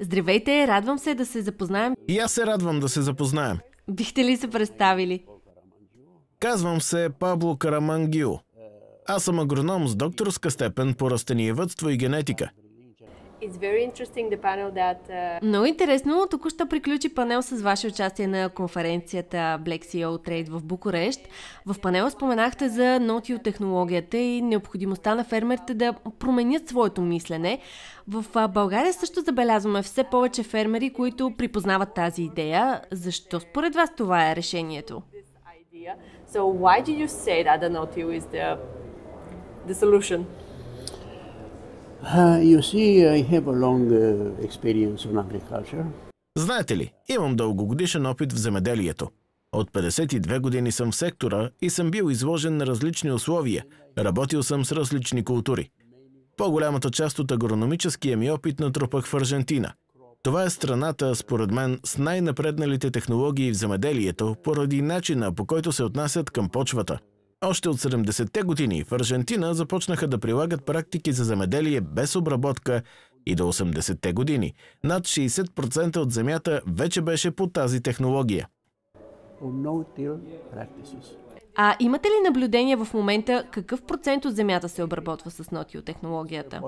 Здравейте, радвам се да се запознаем. И аз се радвам да се запознаем. Бихте ли се представили? Казвам се Пабло Карамангио. Аз съм агроном с докторска степен по растениевътство и генетика. That... Uh, Много интересно, току-що приключи панел с ваше участие на конференцията Black CEO Trade в Букурещ. В панела споменахте за нотио технологията и необходимостта на фермерите да променят своето мислене. В България също забелязваме все повече фермери, които припознават тази идея. Защо според вас това е решението? So why did you say that the is the, the solution? Uh, Знаете ли, имам дългогодишен опит в земеделието. От 52 години съм в сектора и съм бил изложен на различни условия. Работил съм с различни култури. По-голямата част от агрономическия ми опит натрупах в Аржентина. Това е страната, според мен, с най-напредналите технологии в земеделието, поради начина по който се отнасят към почвата – още от 70-те години в Аржентина започнаха да прилагат практики за замеделие без обработка и до 80-те години. Над 60% от земята вече беше по тази технология. А имате ли наблюдение в момента какъв процент от земята се обработва с нотио технологията?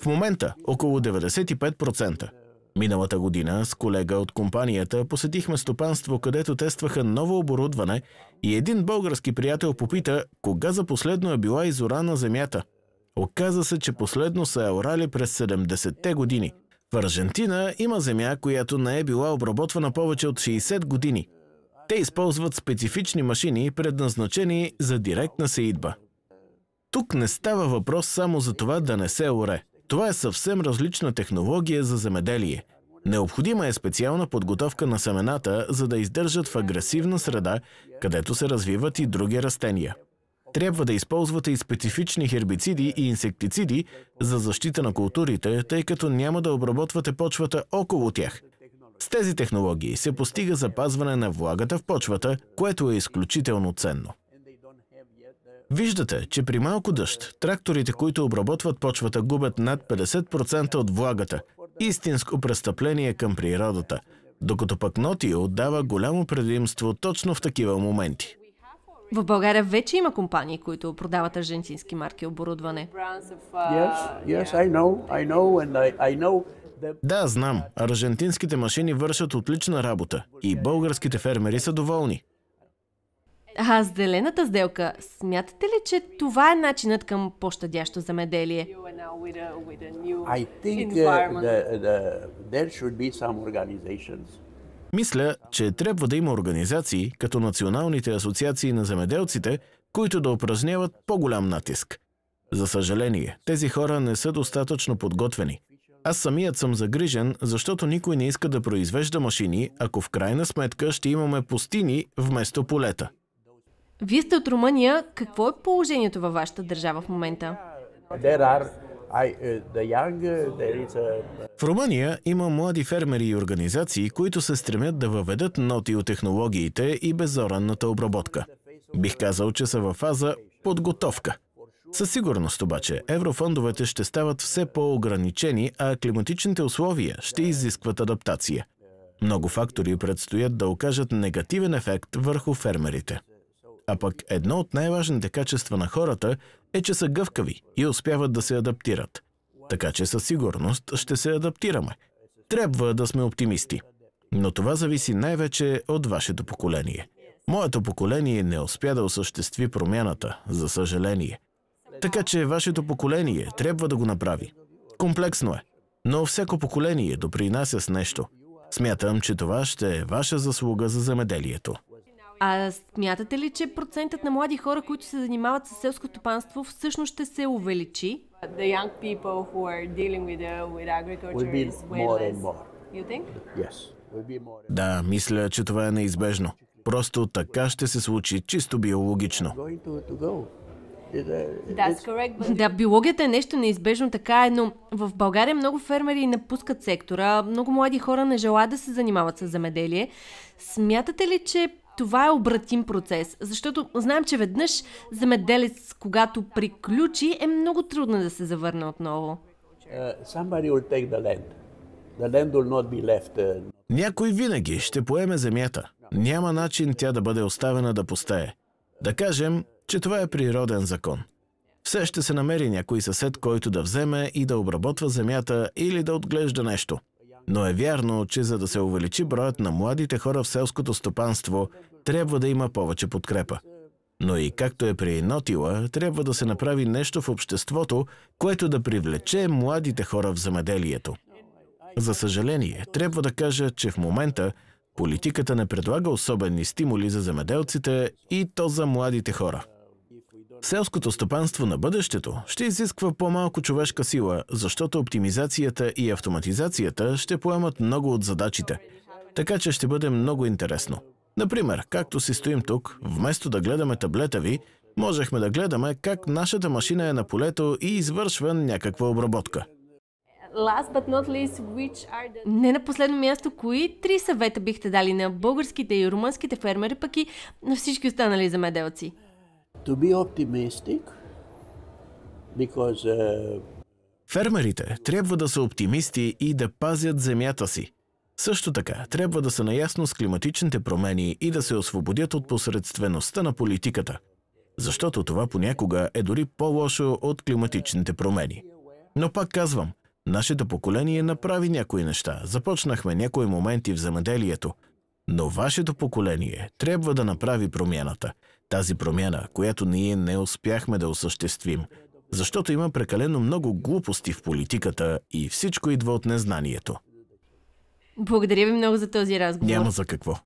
В момента около 95%. Миналата година с колега от компанията посетихме стопанство, където тестваха ново оборудване и един български приятел попита кога за последно е била изора на земята. Оказа се, че последно са е орали през 70-те години. В Аржентина има земя, която не е била обработвана повече от 60 години. Те използват специфични машини, предназначени за директна сеидба. Тук не става въпрос само за това да не се оре – това е съвсем различна технология за земеделие. Необходима е специална подготовка на семената, за да издържат в агресивна среда, където се развиват и други растения. Трябва да използвате и специфични хербициди и инсектициди за защита на културите, тъй като няма да обработвате почвата около тях. С тези технологии се постига запазване на влагата в почвата, което е изключително ценно. Виждате, че при малко дъжд тракторите, които обработват почвата, губят над 50% от влагата. Истинско престъпление към природата. Докато пък Нотио отдава голямо предимство точно в такива моменти. В България вече има компании, които продават аржентински марки оборудване. Да, знам. Аржентинските машини вършат отлична работа и българските фермери са доволни. А зелената сделка, смятате ли, че това е начинът към по-щадящо замеделие? Uh, мисля, че трябва да има организации, като националните асоциации на земеделците, които да упражняват по-голям натиск. За съжаление, тези хора не са достатъчно подготвени. Аз самият съм загрижен, защото никой не иска да произвежда машини, ако в крайна сметка ще имаме пустини вместо полета. Вие сте от Румъния. Какво е положението във вашата държава в момента? Uh, uh, в Румъния има млади фермери и организации, които се стремят да въведат ноти от технологиите и безоранната обработка. Бих казал, че са във фаза подготовка. Със сигурност обаче еврофондовете ще стават все по-ограничени, а климатичните условия ще изискват адаптация. Много фактори предстоят да окажат негативен ефект върху фермерите. А пък едно от най-важните качества на хората е, че са гъвкави и успяват да се адаптират. Така че със сигурност ще се адаптираме. Трябва да сме оптимисти. Но това зависи най-вече от вашето поколение. Моето поколение не успя да осъществи промяната, за съжаление. Така че вашето поколение трябва да го направи. Комплексно е, но всяко поколение допринася с нещо. Смятам, че това ще е ваша заслуга за земеделието. А смятате ли, че процентът на млади хора, които се занимават с селско стопанство, всъщност ще се увеличи? Uh, да, мисля, че това е неизбежно. Просто така ще се случи, чисто биологично. Uh, да, биологията е нещо неизбежно, така е, но в България много фермери напускат сектора, много млади хора не желаят да се занимават с земеделие. Смятате ли, че това е обратим процес, защото знам, че веднъж замеделец, когато приключи, е много трудно да се завърне отново. Uh, uh, някой винаги ще поеме земята. Няма начин тя да бъде оставена да постае. Да кажем, че това е природен закон. Все ще се намери някой съсед, който да вземе и да обработва земята или да отглежда нещо. Но е вярно, че за да се увеличи броят на младите хора в селското стопанство, трябва да има повече подкрепа. Но и както е при Нотила, трябва да се направи нещо в обществото, което да привлече младите хора в замеделието. За съжаление, трябва да кажа, че в момента политиката не предлага особени стимули за замеделците и то за младите хора. Селското стопанство на бъдещето ще изисква по-малко човешка сила, защото оптимизацията и автоматизацията ще поемат много от задачите. Така че ще бъде много интересно. Например, както си стоим тук, вместо да гледаме таблета ви, можехме да гледаме как нашата машина е на полето и извършва някаква обработка. Не на последно място, кои три съвета бихте дали на българските и румънските фермери, пък и на всички останали замеделци? To be optimistic, because, uh... Фермерите трябва да са оптимисти и да пазят земята си. Също така, трябва да са наясно с климатичните промени и да се освободят от посредствеността на политиката. Защото това понякога е дори по-лошо от климатичните промени. Но пак казвам, нашето поколение направи някои неща. Започнахме някои моменти в земеделието. Но вашето поколение трябва да направи промяната – тази промяна, която ние не успяхме да осъществим, защото има прекалено много глупости в политиката и всичко идва от незнанието. Благодаря ви много за този разговор. Няма за какво.